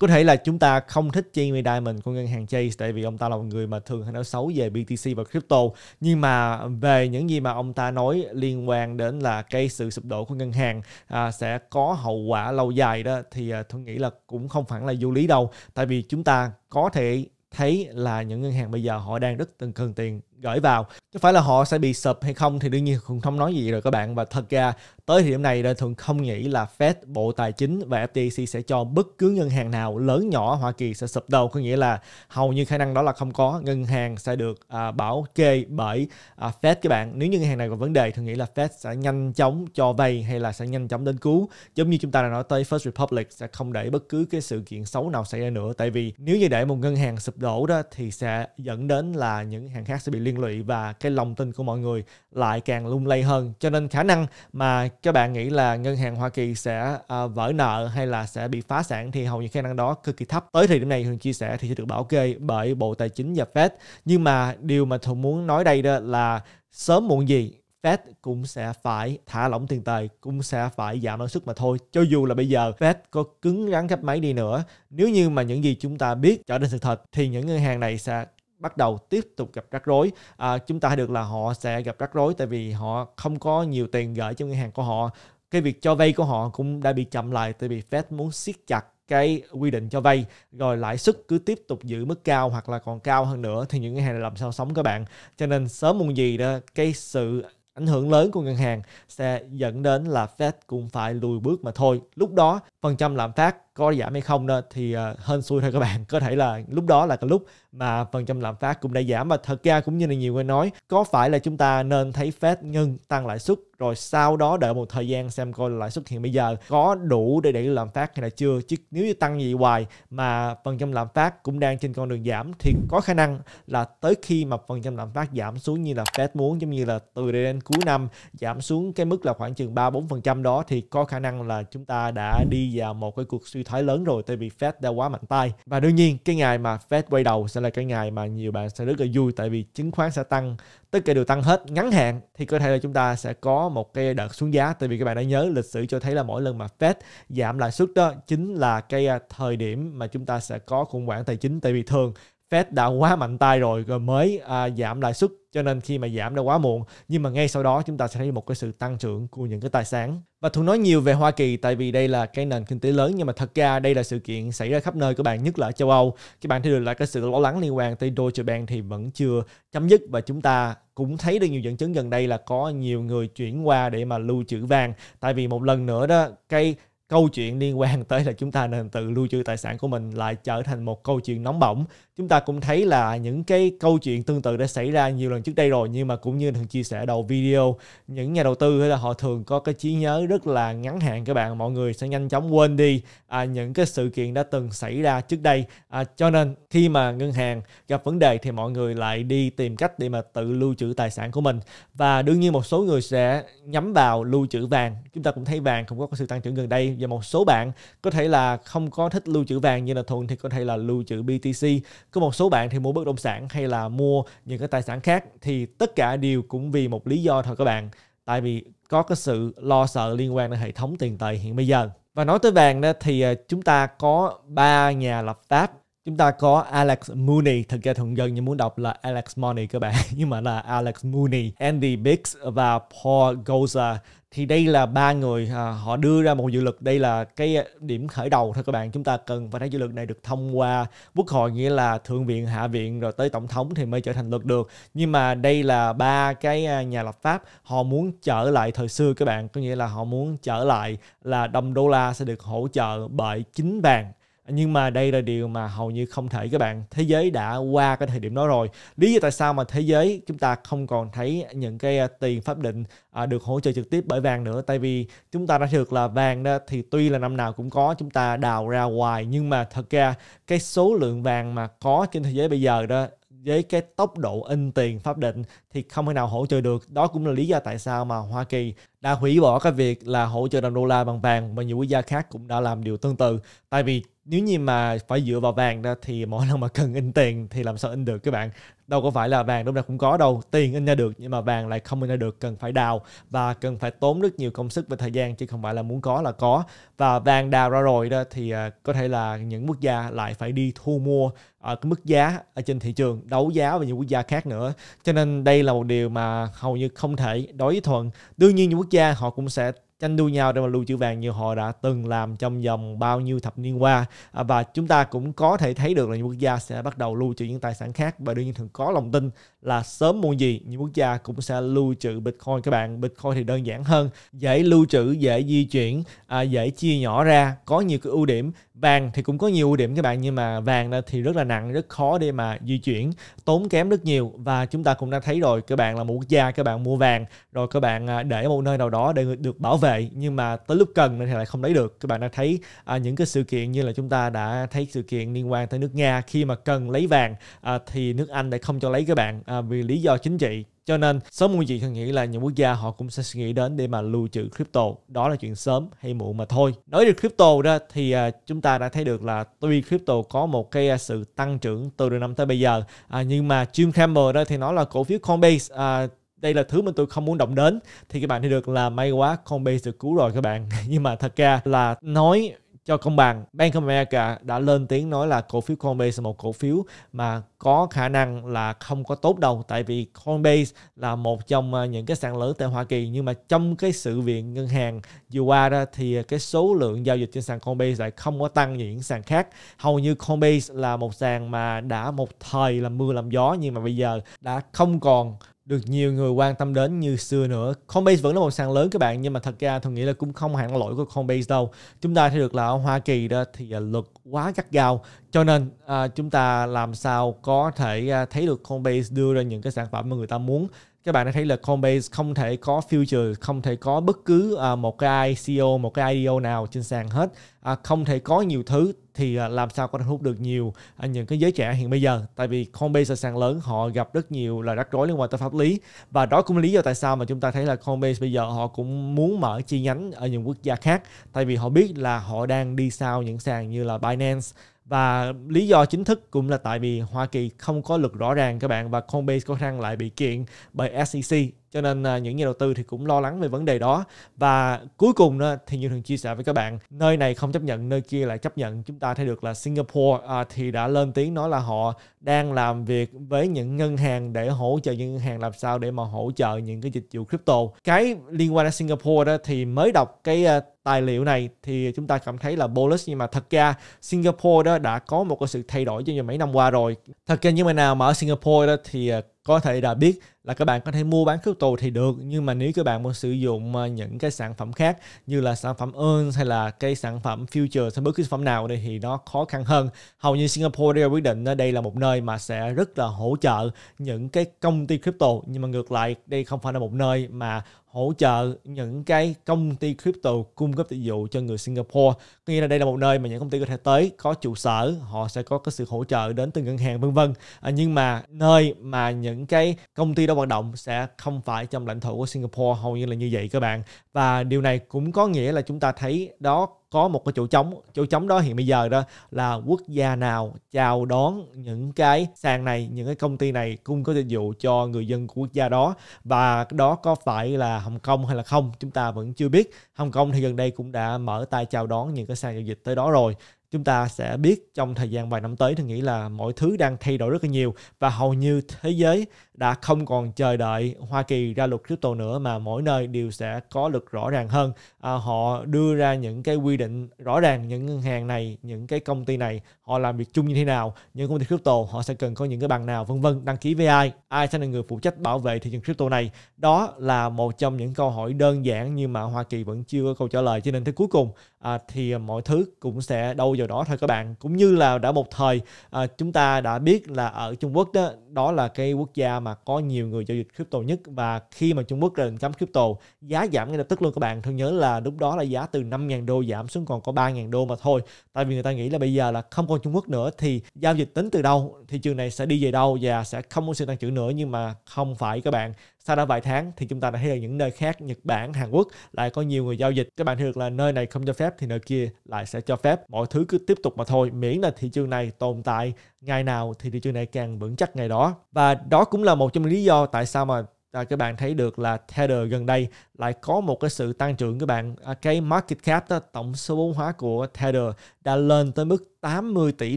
có thể là chúng ta không thích Jamie Dimon của ngân hàng Chase tại vì ông ta là một người mà thường hay nói xấu về BTC và crypto nhưng mà về những gì mà ông ta nói liên quan đến là cái sự sụp đổ của ngân hàng à, sẽ có hậu quả lâu dài đó thì à, tôi nghĩ là cũng không phải là vô lý đâu tại vì chúng ta có thể thấy là những ngân hàng bây giờ họ đang rất cần tiền gửi vào chứ phải là họ sẽ bị sập hay không thì đương nhiên cũng không nói gì rồi các bạn và thật ra tới thời điểm này đời thường không nghĩ là Fed Bộ Tài chính và FTC sẽ cho bất cứ ngân hàng nào lớn nhỏ Hoa Kỳ sẽ sụp đầu có nghĩa là hầu như khả năng đó là không có ngân hàng sẽ được à, bảo kê bởi à, Fed các bạn nếu như ngân hàng này có vấn đề thường nghĩ là Fed sẽ nhanh chóng cho vay hay là sẽ nhanh chóng đến cứu giống như chúng ta đã nói tới First Republic sẽ không để bất cứ cái sự kiện xấu nào xảy ra nữa tại vì nếu như để một ngân hàng sụp đổ đó thì sẽ dẫn đến là những hàng khác sẽ bị liên biên lụy và cái lòng tin của mọi người lại càng lung lay hơn cho nên khả năng mà các bạn nghĩ là ngân hàng Hoa Kỳ sẽ à, vỡ nợ hay là sẽ bị phá sản thì hầu như khả năng đó cực kỳ thấp tới thời điểm này thường chia sẻ thì sẽ được bảo kê bởi Bộ Tài chính và Fed nhưng mà điều mà tôi muốn nói đây đó là sớm muộn gì Fed cũng sẽ phải thả lỏng tiền tệ, cũng sẽ phải giảm lãi suất mà thôi. Cho dù là bây giờ Fed có cứng rắn gấp máy đi nữa, nếu như mà những gì chúng ta biết trở nên sự thật thì những ngân hàng này sẽ bắt đầu tiếp tục gặp rắc rối à, chúng ta được là họ sẽ gặp rắc rối tại vì họ không có nhiều tiền gửi trong ngân hàng của họ cái việc cho vay của họ cũng đã bị chậm lại tại vì Fed muốn siết chặt cái quy định cho vay rồi lãi suất cứ tiếp tục giữ mức cao hoặc là còn cao hơn nữa thì những ngân hàng này làm sao sống các bạn cho nên sớm muộn gì đó cái sự Ảnh hưởng lớn của ngân hàng sẽ dẫn đến là Fed cũng phải lùi bước mà thôi. Lúc đó phần trăm lạm phát có giảm hay không đó, thì ờ, hên xui thôi các bạn. Có thể là lúc đó là cái lúc mà phần trăm lạm phát cũng đã giảm và thật ra cũng như là nhiều người nói có phải là chúng ta nên thấy Fed ngưng tăng lãi suất rồi sau đó đợi một thời gian xem coi lãi suất hiện bây giờ có đủ để để làm phát hay là chưa chứ nếu như tăng gì hoài mà phần trăm lạm phát cũng đang trên con đường giảm thì có khả năng là tới khi mà phần trăm lạm phát giảm xuống như là Fed muốn giống như là từ đây đến cuối năm giảm xuống cái mức là khoảng chừng 3 4% đó thì có khả năng là chúng ta đã đi vào một cái cuộc suy thoái lớn rồi tại vì Fed đã quá mạnh tay. Và đương nhiên cái ngày mà Fed quay đầu sẽ là cái ngày mà nhiều bạn sẽ rất là vui tại vì chứng khoán sẽ tăng tất cả đều tăng hết ngắn hạn thì có thể là chúng ta sẽ có một cái đợt xuống giá tại vì các bạn đã nhớ lịch sử cho thấy là mỗi lần mà Fed giảm lãi suất đó chính là cái à, thời điểm mà chúng ta sẽ có khủng hoảng tài chính tại vì thường Fed đã quá mạnh tay rồi rồi mới à, giảm lãi suất cho nên khi mà giảm đã quá muộn nhưng mà ngay sau đó chúng ta sẽ thấy một cái sự tăng trưởng của những cái tài sản và thường nói nhiều về Hoa Kỳ tại vì đây là cái nền kinh tế lớn nhưng mà thật ra đây là sự kiện xảy ra khắp nơi các bạn nhất là ở châu Âu các bạn thấy được là cái sự lo lắng liên quan tới Deutsche Bank thì vẫn chưa chấm dứt và chúng ta cũng thấy được nhiều dẫn chứng gần đây là có nhiều người chuyển qua để mà lưu trữ vàng tại vì một lần nữa đó cái câu chuyện liên quan tới là chúng ta nên tự lưu trữ tài sản của mình lại trở thành một câu chuyện nóng bỏng chúng ta cũng thấy là những cái câu chuyện tương tự đã xảy ra nhiều lần trước đây rồi nhưng mà cũng như thường chia sẻ đầu video những nhà đầu tư là họ thường có cái trí nhớ rất là ngắn hạn các bạn mọi người sẽ nhanh chóng quên đi à, những cái sự kiện đã từng xảy ra trước đây à, cho nên khi mà ngân hàng gặp vấn đề thì mọi người lại đi tìm cách để mà tự lưu trữ tài sản của mình và đương nhiên một số người sẽ nhắm vào lưu trữ vàng chúng ta cũng thấy vàng không có sự tăng trưởng gần đây và một số bạn có thể là không có thích lưu trữ vàng như là thuận thì có thể là lưu trữ BTC có một số bạn thì mua bất động sản hay là mua những cái tài sản khác thì tất cả đều cũng vì một lý do thôi các bạn tại vì có cái sự lo sợ liên quan đến hệ thống tiền tệ hiện bây giờ và nói tới vàng đó thì ờ, chúng ta có ba nhà lập pháp chúng ta có Alex Mooney thực ra thường dân như muốn đọc là Alex Mooney các bạn nhưng mà là Alex Mooney Andy Biggs và Paul Goza thì đây là ba người à, họ đưa ra một dự luật đây là cái điểm khởi đầu thôi các bạn chúng ta cần phải thấy dự luật này được thông qua quốc hội nghĩa là thượng viện hạ viện rồi tới tổng thống thì mới trở thành luật được nhưng mà đây là ba cái à, nhà lập pháp họ muốn trở lại thời xưa các bạn có nghĩa là họ muốn trở lại là đồng đô la sẽ được hỗ trợ bởi chính bàn nhưng mà đây là điều mà hầu như không thể các bạn thế giới đã qua cái thời điểm đó rồi lý do tại sao mà thế giới chúng ta không còn thấy những cái à, tiền pháp định à, được hỗ trợ trực tiếp bởi vàng nữa tại vì chúng ta đã được là vàng đó thì tuy là năm nào cũng có chúng ta đào ra hoài nhưng mà thật ra cái số lượng vàng mà có trên thế giới bây giờ đó với cái tốc độ in tiền pháp định thì không thể nào hỗ trợ được. Đó cũng là lý do tại sao mà Hoa Kỳ đã hủy bỏ cái việc là hỗ trợ đồng đô la bằng vàng và nhiều quốc gia khác cũng đã làm điều tương tự. Tại vì nếu như mà phải dựa vào vàng ra thì mỗi lần mà cần in tiền thì làm sao in được các bạn đâu có phải là vàng lúc nào cũng có đâu tiền in ra được nhưng mà vàng lại không in ra được cần phải đào và cần phải tốn rất nhiều công sức và thời gian chứ không phải là muốn có là có và vàng đào ra rồi đó thì à, có thể là những quốc gia lại phải đi thu mua ở à, cái mức giá ở trên thị trường đấu giá với những quốc gia khác nữa cho nên đây là một điều mà hầu như không thể đối với thuận đương nhiên những quốc gia họ cũng sẽ tranh đua nhau để mà lưu trữ vàng như họ đã từng làm trong vòng bao nhiêu thập niên qua à, và chúng ta cũng có thể thấy được là những quốc gia sẽ bắt đầu lưu trữ những tài sản khác và đương nhiên thường có lòng tin là sớm muộn gì những quốc gia cũng sẽ lưu trữ bitcoin các bạn bitcoin thì đơn giản hơn dễ lưu trữ dễ di chuyển à, dễ chia nhỏ ra có nhiều cái ưu điểm vàng thì cũng có nhiều ưu điểm các bạn nhưng mà vàng thì rất là nặng rất khó để mà di chuyển tốn kém rất nhiều và chúng ta cũng đã thấy rồi các bạn là một quốc gia các bạn mua vàng rồi các bạn à, để một nơi nào đó để được bảo vệ vệ nhưng mà tới lúc cần thì lại không lấy được các bạn đã thấy à, những cái sự kiện như là chúng ta đã thấy sự kiện liên quan tới nước nga khi mà cần lấy vàng à, thì nước anh lại không cho lấy các bạn à, vì lý do chính trị cho nên sớm muộn gì tôi nghĩ là những quốc gia họ cũng sẽ suy nghĩ đến để mà lưu trữ crypto đó là chuyện sớm hay muộn mà thôi nói về crypto đó thì à, chúng ta đã thấy được là tuy crypto có một cái sự tăng trưởng từ đầu năm tới bây giờ à, nhưng mà Jim Cramer đó thì nói là cổ phiếu Coinbase à, đây là thứ mà tôi không muốn động đến thì các bạn thấy được là may quá con base được cứu rồi các bạn nhưng mà thật ra là nói cho công bằng Bank of America đã lên tiếng nói là cổ phiếu Coinbase là một cổ phiếu mà có khả năng là không có tốt đâu tại vì Coinbase là một trong à, những cái sàn lớn tại Hoa Kỳ nhưng mà trong cái sự viện ngân hàng vừa qua đó thì cái số lượng giao dịch trên sàn Coinbase lại không có tăng như những sàn khác hầu như Coinbase là một sàn mà đã một thời làm mưa làm gió nhưng mà bây giờ đã không còn được nhiều người quan tâm đến như xưa nữa. Coinbase vẫn là một sàn lớn các bạn nhưng mà thật ra tôi nghĩ là cũng không hẳn lỗi của Coinbase đâu. Chúng ta thấy được là ở Hoa Kỳ đó thì à, luật quá gắt gao cho nên à, chúng ta làm sao có thể à, thấy được Coinbase đưa ra những cái sản phẩm mà người ta muốn các bạn đã thấy là Coinbase không thể có future, không thể có bất cứ à, một cái ICO, một cái IDO nào trên sàn hết, à, không thể có nhiều thứ thì à, làm sao có thể hút được nhiều những cái giới trẻ hiện bây giờ tại vì Coinbase là sàn lớn họ gặp rất nhiều là rắc rối liên quan tới pháp lý và đó cũng là lý do tại sao mà chúng ta thấy là Coinbase bây giờ họ cũng muốn mở chi nhánh ở những quốc gia khác tại vì họ biết là họ đang đi sau những sàn như là Binance và lý do chính thức cũng là tại vì Hoa Kỳ không có luật rõ ràng các bạn và Coinbase có khả năng lại bị kiện bởi SEC cho nên à, những nhà đầu tư thì cũng lo lắng về vấn đề đó và cuối cùng đó, thì như thường chia sẻ với các bạn nơi này không chấp nhận nơi kia lại chấp nhận chúng ta thấy được là Singapore à, thì đã lên tiếng nói là họ đang làm việc với những ngân hàng để hỗ trợ những ngân hàng làm sao để mà hỗ trợ những cái dịch vụ crypto cái liên quan đến Singapore đó thì mới đọc cái à, tài liệu này thì chúng ta cảm thấy là bullish nhưng mà thật ra Singapore đó đã có một cái sự thay đổi trong mấy năm qua rồi thật ra những bạn nào mà ở Singapore đó thì à, có thể đã biết là các bạn có thể mua bán crypto thì được nhưng mà nếu các bạn muốn sử dụng à, những cái sản phẩm khác như là sản phẩm earn hay là cái sản phẩm future hay bất cứ sản phẩm nào đây thì nó khó khăn hơn hầu như Singapore đã quyết định đây là một nơi mà sẽ rất là hỗ trợ những cái công ty crypto nhưng mà ngược lại đây không phải là một nơi mà hỗ trợ những cái công ty crypto cung cấp dịch vụ cho người Singapore. Có nghĩa là đây là một nơi mà những công ty có thể tới có trụ sở, họ sẽ có cái sự hỗ trợ đến từ ngân hàng vân vân. À, nhưng mà nơi mà những cái công ty đó hoạt động sẽ không phải trong lãnh thổ của Singapore hầu như là như vậy các bạn. Và điều này cũng có nghĩa là chúng ta thấy đó có một cái chỗ trống chỗ trống đó hiện bây giờ đó là quốc gia nào chào đón những cái sàn này những cái công ty này cung có dịch vụ cho người dân của quốc gia đó và đó có phải là Hồng Kông hay là không chúng ta vẫn chưa biết Hồng Kông thì gần đây cũng đã mở tay chào đón những cái sàn giao dịch tới đó rồi chúng ta sẽ biết trong thời gian vài năm tới thì nghĩ là mọi thứ đang thay đổi rất là nhiều và hầu như thế giới đã không còn chờ đợi Hoa Kỳ ra luật crypto nữa mà mỗi nơi đều sẽ có luật rõ ràng hơn à, họ đưa ra những cái quy định rõ ràng những ngân hàng này những cái công ty này họ làm việc chung như thế nào những công ty crypto họ sẽ cần có những cái bằng nào vân vân đăng ký với ai ai sẽ là người phụ trách bảo vệ thị trường crypto này đó là một trong những câu hỏi đơn giản nhưng mà Hoa Kỳ vẫn chưa có câu trả lời cho nên tới cuối cùng à, thì mọi thứ cũng sẽ đâu vào đó thôi các bạn cũng như là đã một thời à, chúng ta đã biết là ở Trung Quốc đó đó là cái quốc gia mà có nhiều người giao dịch crypto nhất và khi mà Trung Quốc ra lệnh cấm crypto giá giảm ngay lập tức luôn các bạn thương nhớ là lúc đó là giá từ 5.000 đô giảm xuống còn có 3.000 đô mà thôi tại vì người ta nghĩ là bây giờ là không còn Trung Quốc nữa thì giao dịch tính từ đâu thị trường này sẽ đi về đâu và sẽ không có sự tăng trưởng nữa nhưng mà không phải các bạn sau đó vài tháng thì chúng ta đã thấy là những nơi khác Nhật Bản, Hàn Quốc lại có nhiều người giao dịch các bạn thấy được là nơi này không cho phép thì nơi kia lại sẽ cho phép mọi thứ cứ tiếp tục mà thôi miễn là thị trường này tồn tại ngày nào thì thị trường này càng vững chắc ngày đó và đó cũng là một trong những lý do tại sao mà à, các bạn thấy được là Tether gần đây lại có một cái sự tăng trưởng các bạn à, cái market cap đó, tổng số vốn hóa của Tether đã lên tới mức 80 tỷ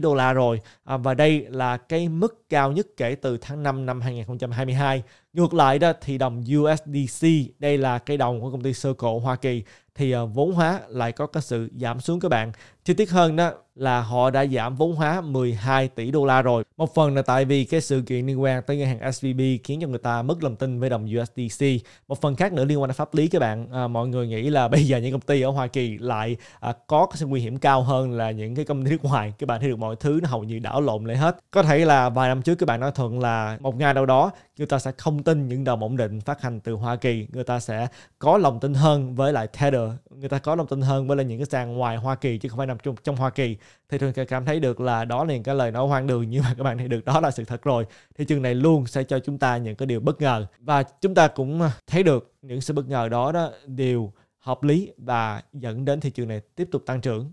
đô la rồi à, và đây là cái mức cao nhất kể từ tháng 5 năm 2022 ngược lại đó thì đồng USDC đây là cái đồng của công ty Circle Hoa Kỳ thì à, vốn hóa lại có cái sự giảm xuống các bạn Chi tiết hơn đó là họ đã giảm vốn hóa 12 tỷ đô la rồi. Một phần là tại vì cái sự kiện liên quan tới ngân hàng SVB khiến cho người ta mất lòng tin với đồng USDC. Một phần khác nữa liên quan đến pháp lý các bạn. À, mọi người nghĩ là bây giờ những công ty ở Hoa Kỳ lại à, có cái sự nguy hiểm cao hơn là những cái công ty nước ngoài. Các bạn thấy được mọi thứ nó hầu như đảo lộn lại hết. Có thể là vài năm trước các bạn nói thuận là một ngày đâu đó người ta sẽ không tin những đồng ổn định phát hành từ Hoa Kỳ. Người ta sẽ có lòng tin hơn với lại Tether. Người ta có lòng tin hơn với lại những cái sàn ngoài Hoa Kỳ chứ không phải là nằm trong, trong Hoa Kỳ thì Thường cảm thấy được là đó liền cái lời nói hoang đường nhưng mà các bạn thấy được đó là sự thật rồi thị trường này luôn sẽ cho chúng ta những cái điều bất ngờ và chúng ta cũng thấy được những sự bất ngờ đó đó đều hợp lý và dẫn đến thị trường này tiếp tục tăng trưởng